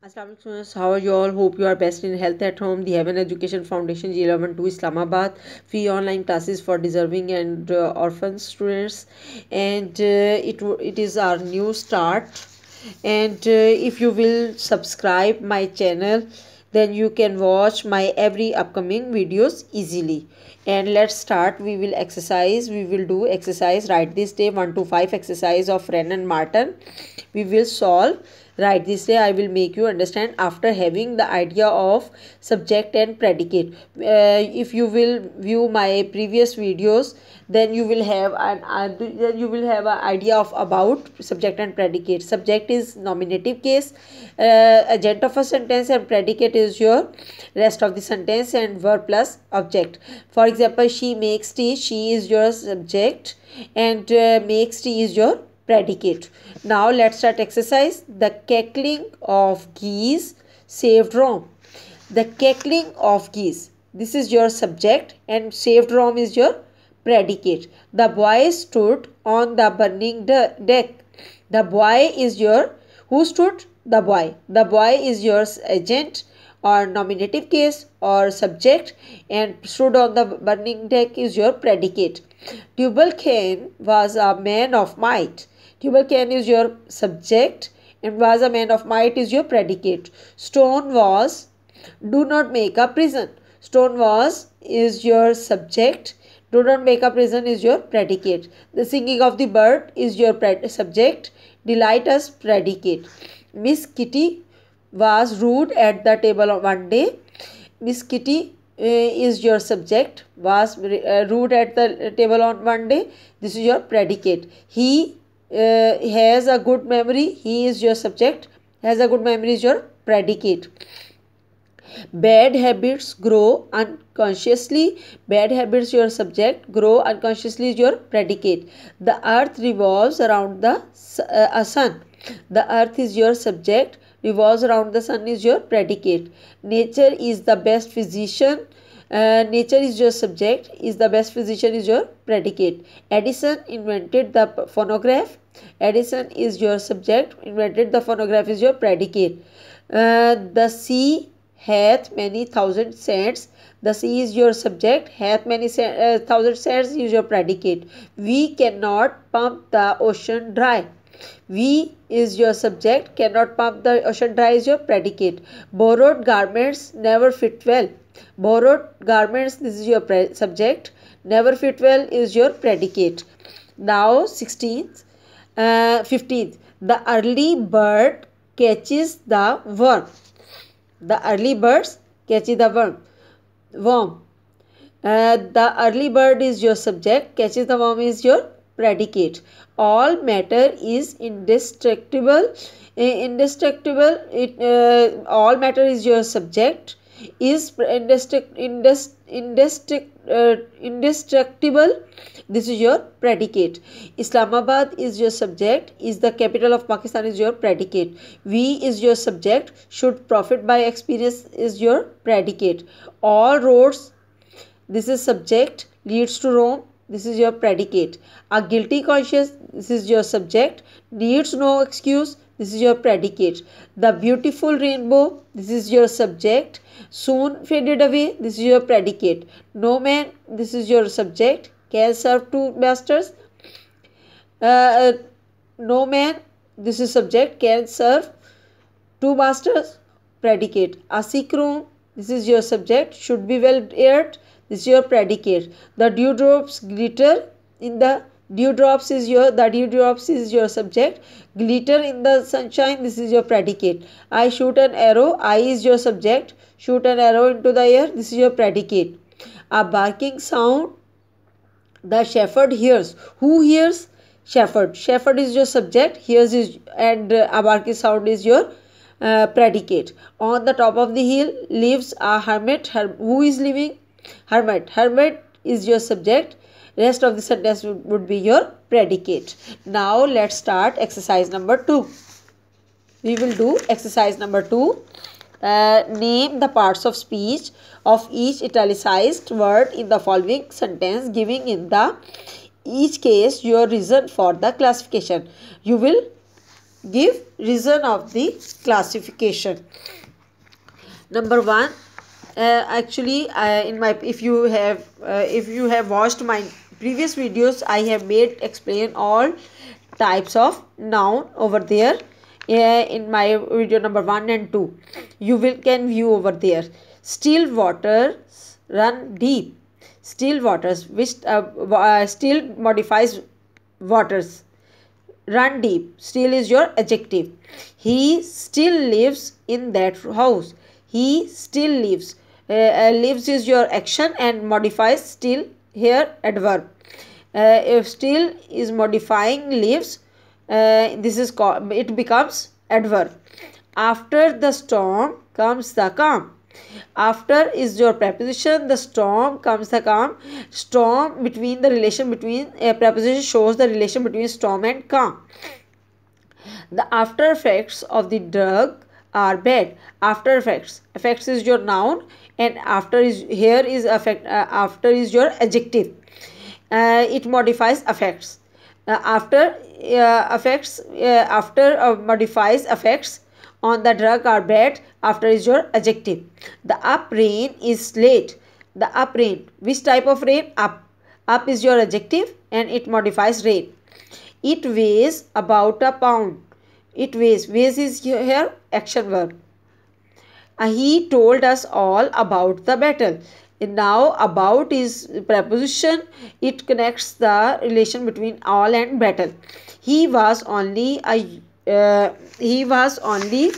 Assalamu students, how are you all? Hope you are best in health at home. The Heaven Education Foundation g 11 to Islamabad free online classes for deserving and uh, orphan students, and uh, it it is our new start. And uh, if you will subscribe my channel, then you can watch my every upcoming videos easily. And let's start. We will exercise. We will do exercise. right this day one to five exercise of Ren and Martin. We will solve right this way i will make you understand after having the idea of subject and predicate uh, if you will view my previous videos then you will have an uh, you will have an idea of about subject and predicate subject is nominative case uh, agent of a sentence and predicate is your rest of the sentence and verb plus object for example she makes tea she is your subject and uh, makes tea is your predicate. Now let's start exercise. The cackling of geese saved Rome. The cackling of geese. This is your subject and saved Rome is your predicate. The boy stood on the burning de deck. The boy is your, who stood? The boy. The boy is your agent or nominative case or subject and stood on the burning deck is your predicate. Tubal Cain was a man of might can is your subject and man of might is your predicate. Stone was, do not make a prison. Stone was is your subject. Do not make a prison is your predicate. The singing of the bird is your subject. Delight us predicate. Miss Kitty was rude at the table on one day. Miss Kitty uh, is your subject. Was uh, rude at the table on one day. This is your predicate. He uh, has a good memory he is your subject has a good memory is your predicate bad habits grow unconsciously bad habits your subject grow unconsciously is your predicate the earth revolves around the uh, sun the earth is your subject revolves around the sun is your predicate nature is the best physician uh, nature is your subject is the best physician is your predicate edison invented the phonograph edison is your subject invented the phonograph is your predicate uh, the sea hath many thousand sands the sea is your subject hath many uh, thousand sands is your predicate we cannot pump the ocean dry we is your subject cannot pump the ocean dry is your predicate borrowed garments never fit well Borrowed garments, this is your subject. Never fit well is your predicate. Now 16th, uh, 15th. The early bird catches the worm. The early birds catches the worm. Worm. Uh, the early bird is your subject. Catches the worm is your predicate. All matter is indestructible. Indestructible. It uh, all matter is your subject is uh, indestructible this is your predicate islamabad is your subject is the capital of pakistan is your predicate we is your subject should profit by experience is your predicate all roads this is subject leads to rome this is your predicate a guilty conscience this is your subject needs no excuse this is your predicate the beautiful rainbow this is your subject soon faded away this is your predicate no man this is your subject can serve two masters uh, uh, no man this is subject can serve two masters predicate room. this is your subject should be well aired this is your predicate the dewdrops glitter in the dewdrops is your the dewdrops is your subject glitter in the sunshine this is your predicate i shoot an arrow i is your subject shoot an arrow into the air this is your predicate a barking sound the shepherd hears who hears shepherd shepherd is your subject hears is and uh, a barking sound is your uh, predicate on the top of the hill lives a hermit Her who is living hermit hermit is your subject rest of the sentence would be your predicate now let's start exercise number 2 we will do exercise number 2 uh, name the parts of speech of each italicized word in the following sentence giving in the each case your reason for the classification you will give reason of the classification number 1 uh, actually uh, in my if you have uh, if you have watched my previous videos I have made explain all types of noun over there yeah, in my video number 1 and 2 you will can view over there still waters run deep still waters which uh, uh, still modifies waters run deep still is your adjective he still lives in that house he still lives eh, uh, lives is your action and modifies still here adverb uh, if still is modifying leaves uh, this is called it becomes adverb after the storm comes the calm after is your preposition the storm comes the calm storm between the relation between a uh, preposition shows the relation between storm and calm the after effects of the drug are bad after effects effects is your noun and after is here is affect uh, after is your adjective uh, it modifies affects uh, after affects uh, uh, after uh, modifies affects on the drug or bed after is your adjective the up rain is late the up rain which type of rain up up is your adjective and it modifies rain it weighs about a pound it weighs weighs is here action verb uh, he told us all about the battle now about is preposition it connects the relation between all and battle he was only a uh, he was only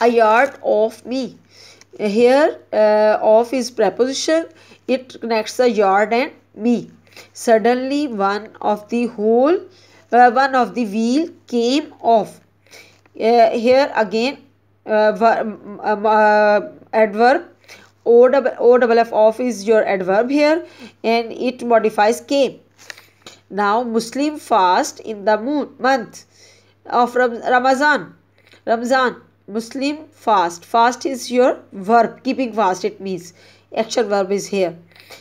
a yard off me here uh, off is preposition it connects the yard and me suddenly one of the whole uh, one of the wheel came off uh, here again uh, uh, adverb O double, o double f off is your adverb here and it modifies came. Now Muslim fast in the moon, month of Ramazan. Ramzan. Muslim fast. Fast is your verb. Keeping fast it means. Action verb is here.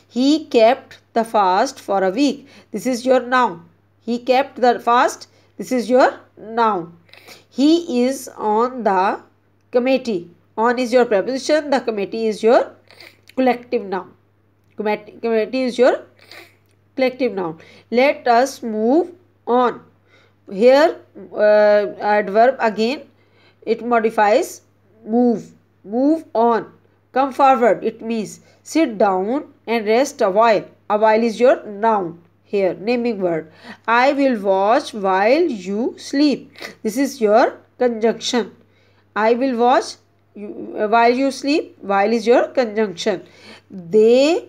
He kept the fast for a week. This is your noun. He kept the fast. This is your noun. He is on the committee. On is your preposition. The committee is your collective noun. Committee is your collective noun. Let us move on. Here uh, adverb again. It modifies move. Move on. Come forward. It means sit down and rest a while. A while is your noun here naming word i will watch while you sleep this is your conjunction I will watch uh, while you sleep. While is your conjunction. They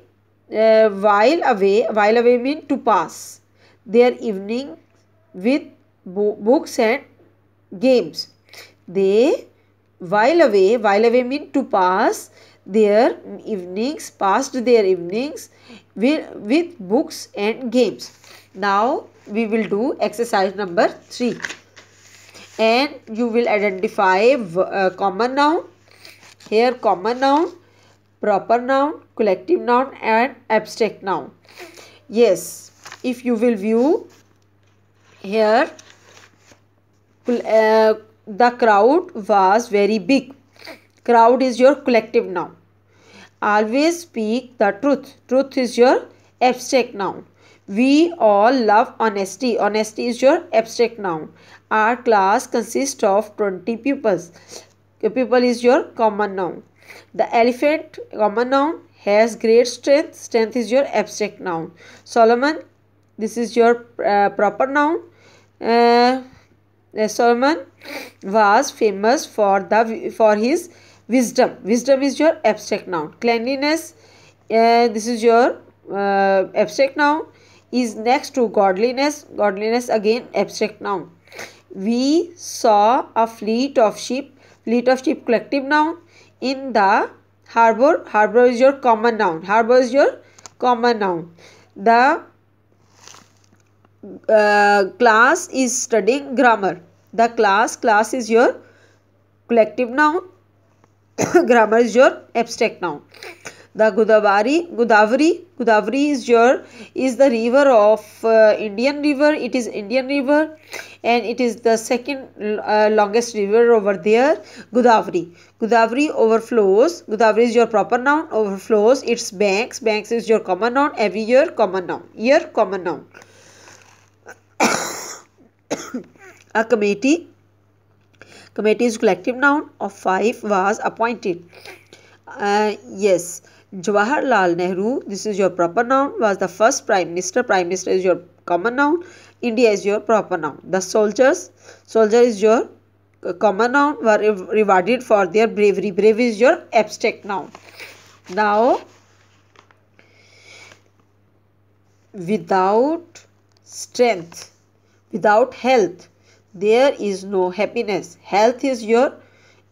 uh, while away. While away mean to pass their evening with bo books and games. They while away. While away mean to pass their evenings passed their evenings with, with books and games now we will do exercise number 3 and you will identify uh, common noun here common noun proper noun collective noun and abstract noun yes if you will view here uh, the crowd was very big crowd is your collective noun always speak the truth truth is your abstract noun we all love honesty honesty is your abstract noun our class consists of 20 pupils. Pupil is your common noun. The elephant, common noun, has great strength. Strength is your abstract noun. Solomon, this is your uh, proper noun. Uh, Solomon was famous for the for his wisdom. Wisdom is your abstract noun. Cleanliness, uh, this is your uh, abstract noun. Is next to godliness. Godliness again abstract noun we saw a fleet of ship fleet of ship collective noun in the harbor harbor is your common noun harbor is your common noun the uh, class is studying grammar the class class is your collective noun grammar is your abstract noun the godavari godavari godavari is your is the river of uh, indian river it is indian river and it is the second uh, longest river over there godavari godavari overflows godavari is your proper noun overflows its banks banks is your common noun every year common noun year common noun a committee committee is collective noun of five was appointed uh, yes Jawaharlal Nehru, this is your proper noun, was the first prime minister. Prime minister is your common noun. India is your proper noun. The soldiers, soldier is your uh, common noun, were rewarded for their bravery. Brave is your abstract noun. Now, without strength, without health, there is no happiness. Health is your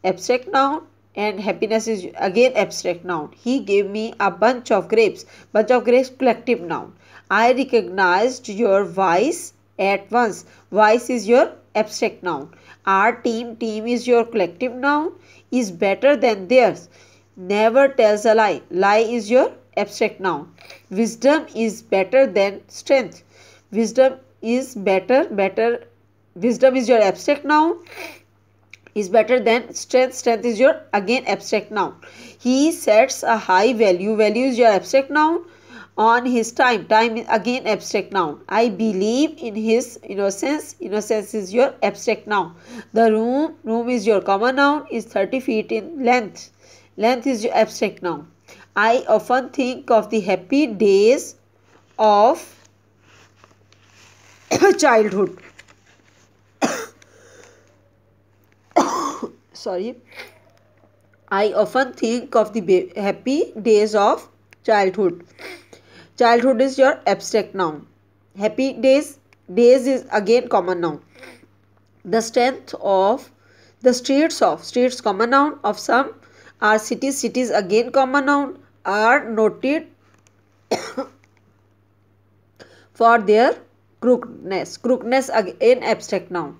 abstract noun and happiness is again abstract noun. He gave me a bunch of grapes. Bunch of grapes, collective noun. I recognized your vice at once. Vice is your abstract noun. Our team, team is your collective noun, is better than theirs. Never tells a lie. Lie is your abstract noun. Wisdom is better than strength. Wisdom is better, better. Wisdom is your abstract noun is better than strength. Strength is your again abstract noun. He sets a high value. Value is your abstract noun on his time. Time is again abstract noun. I believe in his innocence. Innocence is your abstract noun. The room, room is your common noun, is 30 feet in length. Length is your abstract noun. I often think of the happy days of childhood. sorry i often think of the happy days of childhood childhood is your abstract noun happy days days is again common noun the strength of the streets of streets common noun of some are cities cities again common noun are noted for their crookedness crookedness again abstract noun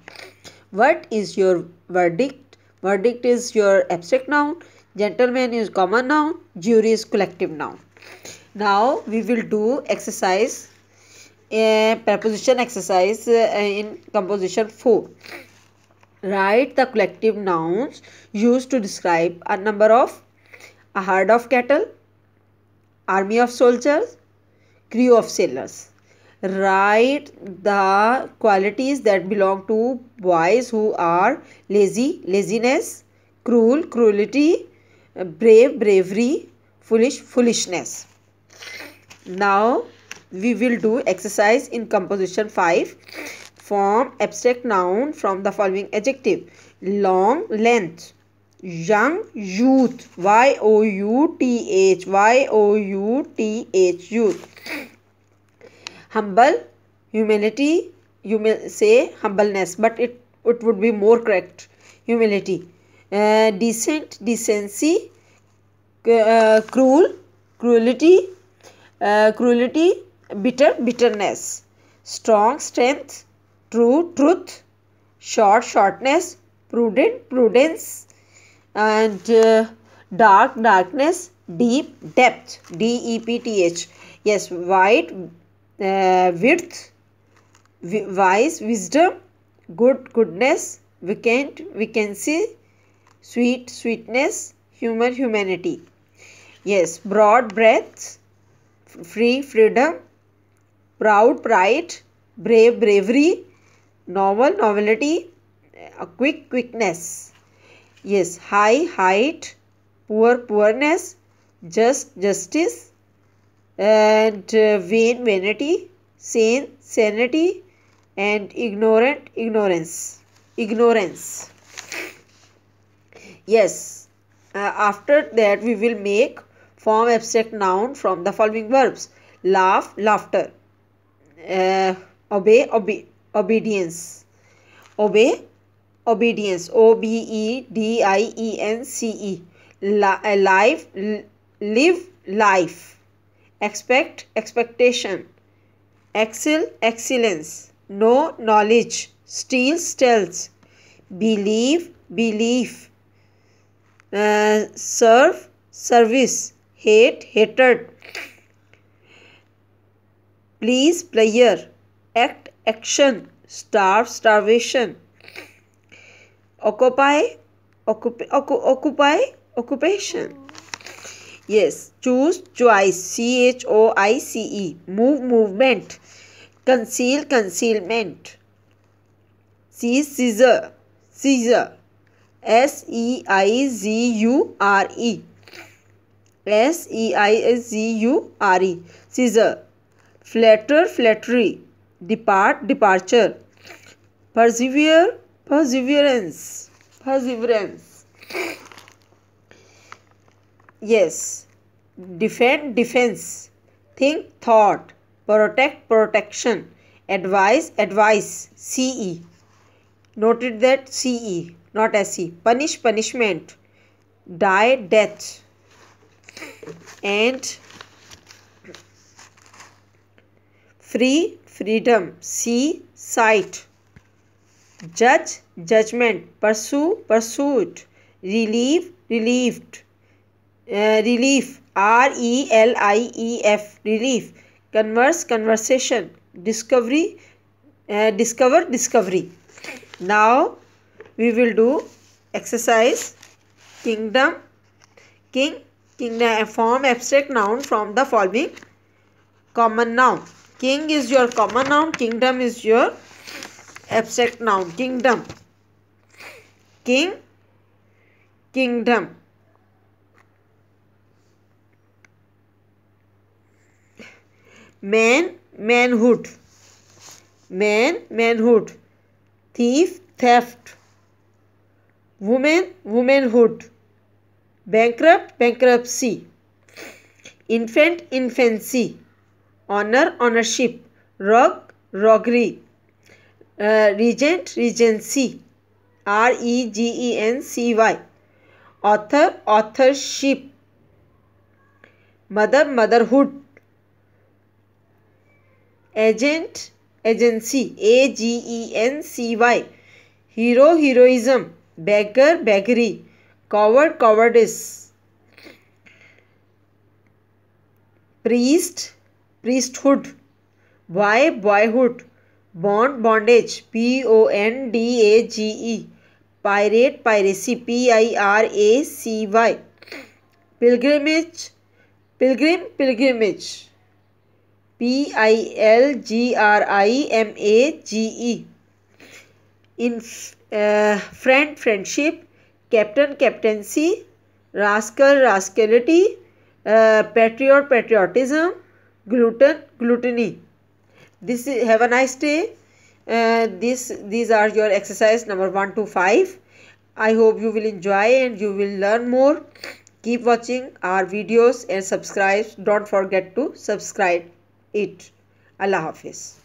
what is your verdict Verdict is your abstract noun. Gentleman is common noun. Jury is collective noun. Now we will do exercise, a preposition exercise uh, in composition 4. Write the collective nouns used to describe a number of a herd of cattle, army of soldiers, crew of sailors write the qualities that belong to boys who are lazy laziness cruel cruelty brave bravery foolish foolishness now we will do exercise in composition 5 form abstract noun from the following adjective long length young youth y o u t h y o u t h youth humble humility you may say humbleness but it it would be more correct humility uh, decent decency uh, cruel cruelty uh, cruelty bitter bitterness strong strength true truth short shortness prudent prudence and uh, dark darkness deep depth d e p t h yes white uh, width, wise, wisdom, good, goodness, vacant, vacancy, sweet, sweetness, humor, humanity. Yes, broad breadth, free, freedom, proud, pride, brave, bravery, novel, novelty, quick, quickness. Yes, high, height, poor, poorness, just, justice, and uh, vain vanity, sane sanity, and ignorant ignorance. Ignorance. Yes, uh, after that we will make form abstract noun from the following verbs laugh, laughter, uh, obey, obe obedience, obey, obedience, O B E D I E N C E, La life, live life expect expectation excel excellence know knowledge steal stealth believe belief uh, serve service hate hatred please player act action starve starvation occupy occup, occupy occupation Yes, choose choice. C H O I C E. Move movement. Conceal concealment. C scissor. Scissor. S E I Z U R E. S E I Z U R E. Scissor. Flatter flattery. Depart departure. Persevere perseverance. Perseverance. yes defend defense think thought protect protection advise advice ce noted that ce not se punish punishment die death and free freedom see sight judge judgment pursue pursuit relieve relieved Uh, relief r e l i e f relief converse conversation discovery uh, discover discovery now we will do exercise kingdom king kingdom uh, form abstract noun from the following common noun king is your common noun kingdom is your abstract noun kingdom king kingdom man manhood man manhood thief theft women womanhood bankrupt bankruptcy infant infancy owner ownership rogue roguery regent regency R E G E N C Y author authorship mother motherhood agent agency A G E N C Y hero heroism baker bakery coward cowardice priest priesthood boy boyhood bond bondage P O N D A G E pirate piracy P I R A C Y pilgrimage Pilgrim pilgrimage P I L G R I M A G E. In uh, friend, friendship, captain, captaincy, rascal, rascality, uh, patriot, patriotism, gluten, gluttony. This is, have a nice day. Uh, this these are your exercise number one to five. I hope you will enjoy and you will learn more. Keep watching our videos and subscribe. Don't forget to subscribe it. Allah Hafiz.